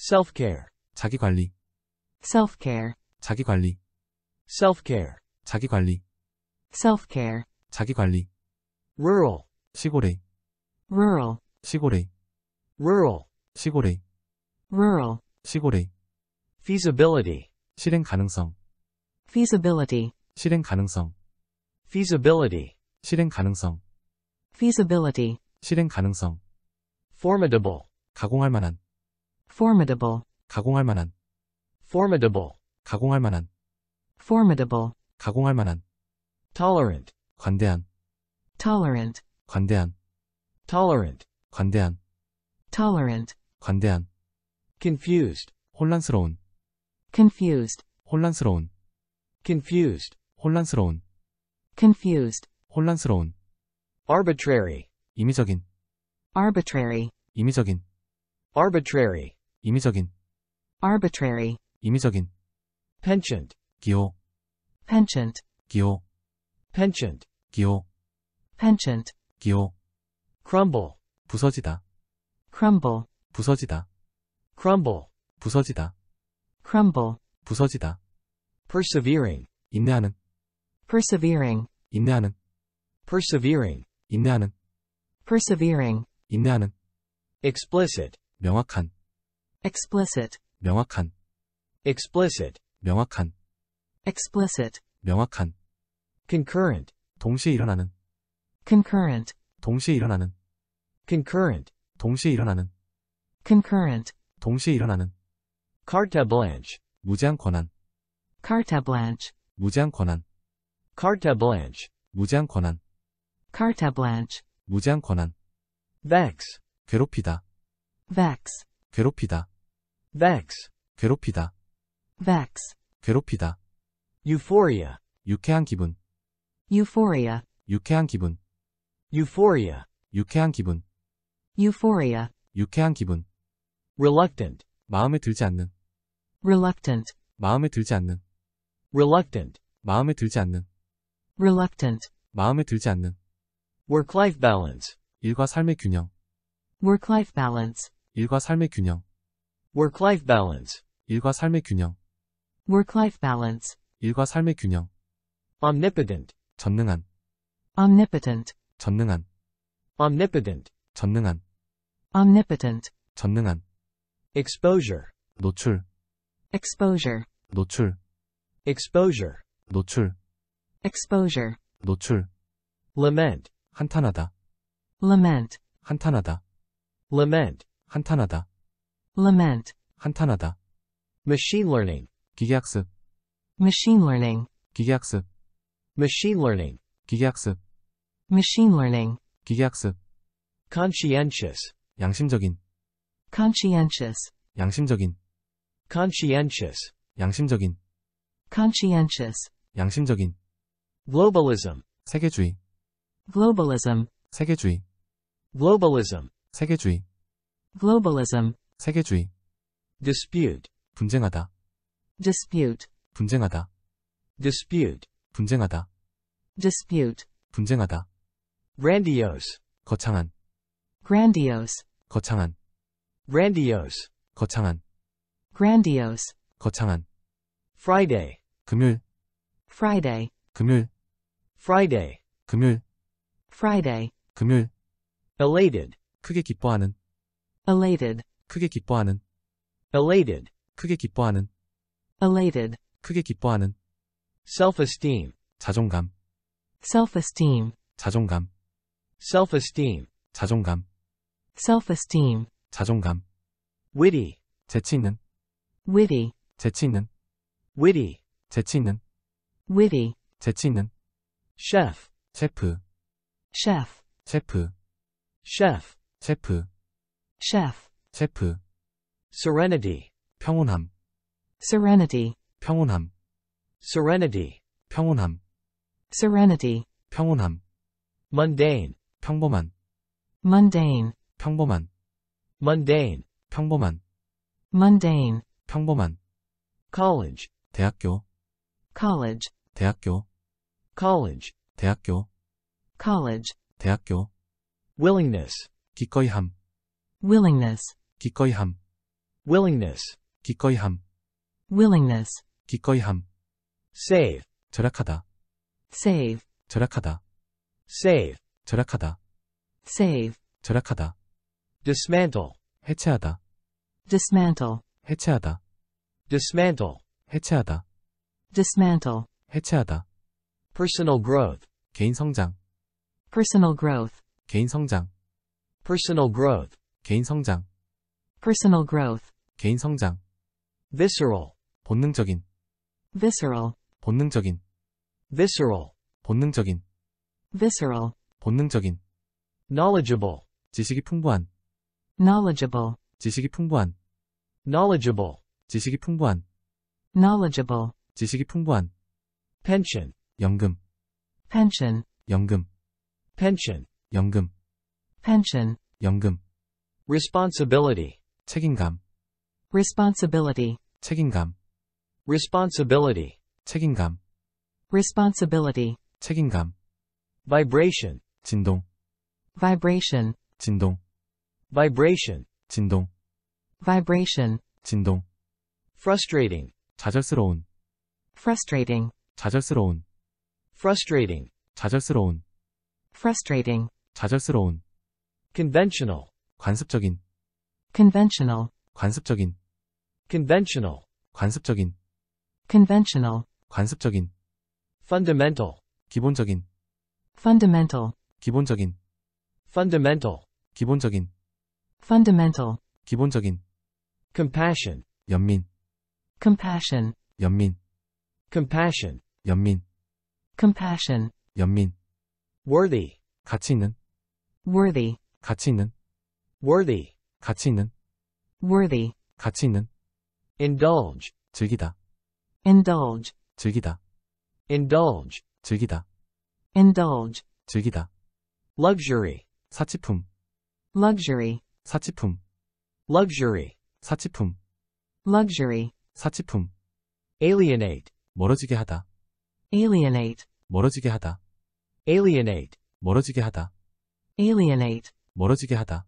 self-care 자기관리 self-care 자기관리 self-care 자기관리 self-care 자기관리 rural 시골에 rural 시골에 rural 시골에 rural 시골에 feasibility 실행 가능성 feasibility 실행 가능성 feasibility 실행 가능성 feasibility 실행 가능성 formidable 가공할 만한 formidable 가공할 만한 formidable 가공할 만한 formidable 가공할 만한 tolerant 관대한 tolerant 관대한 tolerant 관대한 tolerant 관대한 confused 혼란스러운 confused 혼란스러운 confused 혼란스러운 confused 혼란스러운 arbitrary 임의적인 arbitrary 임의적인 arbitrary 임의적인 arbitrary 임의적인 penchant 기호 penchant 기호 penchant 기호 penchant 기호 crumble 부서지다 crumble 부서지다 crumble 부서지다 crumble 부서지다 persevering 인내하는 persevering 인내하는 persevering 인내하는 persevering 인내하는 explicit 명확한 explicit 명확한 explicit 명확한 explicit 명확한 concurrent 동시에 일어나는 concurrent 동시에 일어나는 concurrent 동시에 일어나는 concurrent 동시에 일어나는 carte blanche 무제한 권한 carte blanche 무제한 권한 carte blanche 무제한 권한 carte blanche 무제한 권한 vex 괴롭히다 vex 괴롭히다 vex, 괴롭히다, vex, 괴롭히다, euphoria, 유쾌한 기분, euphoria, 유쾌한 기분, euphoria, 유쾌한 기분, euphoria, 유쾌한 기분, reluctant, 마음에 들지 않는, reluctant, 마음에 들지 않는, reluctant, 마음에 들지 않는, reluctant, 마음에 들지 않는, work-life balance, 일과 삶의 균형, work-life balance, 일과 삶의 균형, work-life balance 일과 삶의 균형 work-life balance 일과 삶의 균형 omnipotent 전능한 omnipotent 전능한 omnipotent 전능한 omnipotent 전능한 exposure 노출 exposure 노출 exposure 노출 exposure 노출 lament 한탄하다 lament 한탄하다 lament 한탄하다 lament, 한탄하다, machine learning, 기계학습, machine learning, 기계학습, machine learning, 기계학습, machine learning, 기계학습, conscientious, 양심적인, conscientious, 양심적인, conscientious, 양심적인, conscientious, 양심적인, globalism, 세계주의, globalism, 세계주의, globalism, 세계주의, globalism, 세계주의 dispute 분쟁하다 dispute 분쟁하다 dispute 분쟁하다 dispute 분쟁하다 grandiose 거창한 grandiose 거창한 grandiose 거창한 grandiose 거창한 friday 금요일 friday 금요일 friday 금요일 friday 금요일 elated 크게 기뻐하는 elated 크게 기뻐하는 elated 크게 기뻐하는 elated 크게 기뻐하는 self-esteem 자존감 self-esteem 자존감 self-esteem 자존감 self-esteem 자존감 witty 재치 있는 witty 재치 있는 witty 재치 있는 witty 재치 있는 chef 셰프 셰프 셰프 셰프 셰프 셰프 Chef, serenity 평온함 serenity 평온함 serenity 평온함 serenity 평온함 mundane 평범한 mundane 평범한 mundane 평범한 mundane 평범한 college 대학교 college 대학교 college 대학교 college 대학교 willingness 기꺼이함 willingness 기꺼이함 willingness 기꺼이함 willingness 기꺼이함 save 절약하다 save 절약하다 save 절약하다 save 절약하다 dismantle 해체하다 dismantle 해체하다 dismantle 해체하다 dismantle 해체하다 personal growth 개인 성장 personal growth 개인 성장 personal growth 개인 성장 personal growth 개인 성장 visceral 본능적인 visceral 본능적인 visceral 본능적인 visceral 본능적인 knowledgeable 지식이 풍부한 knowledgeable 지식이 풍부한 knowledgeable 지식이 풍부한 knowledgeable 지식이 풍부한 pension 연금 pension 연금 pension 연금 pension 연금 responsibility 책임감 responsibility 책임감 responsibility 책임감 responsibility 책임감 vibration 진동 vibration 진동 vibration 진동 vibration 진동 frustrating 좌절스러운 frustrating 좌절스러운 frustrating 좌절스러운 frustrating 좌절스러운 conventional 관습적인 conventional 관습적인 conventional 관습적인 conventional 관습적인 fundamental 기본적인 fundamental 기본적인 fundamental 기본적인 fundamental 기본적인 compassion 연민 compassion 연민 compassion 연민 compassion 연민 worthy 가치 있는 worthy 가치 있는 worthy 가치 있는 worthy 가치 있는 indulge 즐기다 indulge 즐기다 indulge 즐기다 indulge 즐기다 luxury 사치품 luxury 사치품 luxury 사치품 luxury 사치품 alienate 멀어지게 하다 alienate 멀어지게 하다 alienate 멀어지게 하다 alienate 멀어지게 하다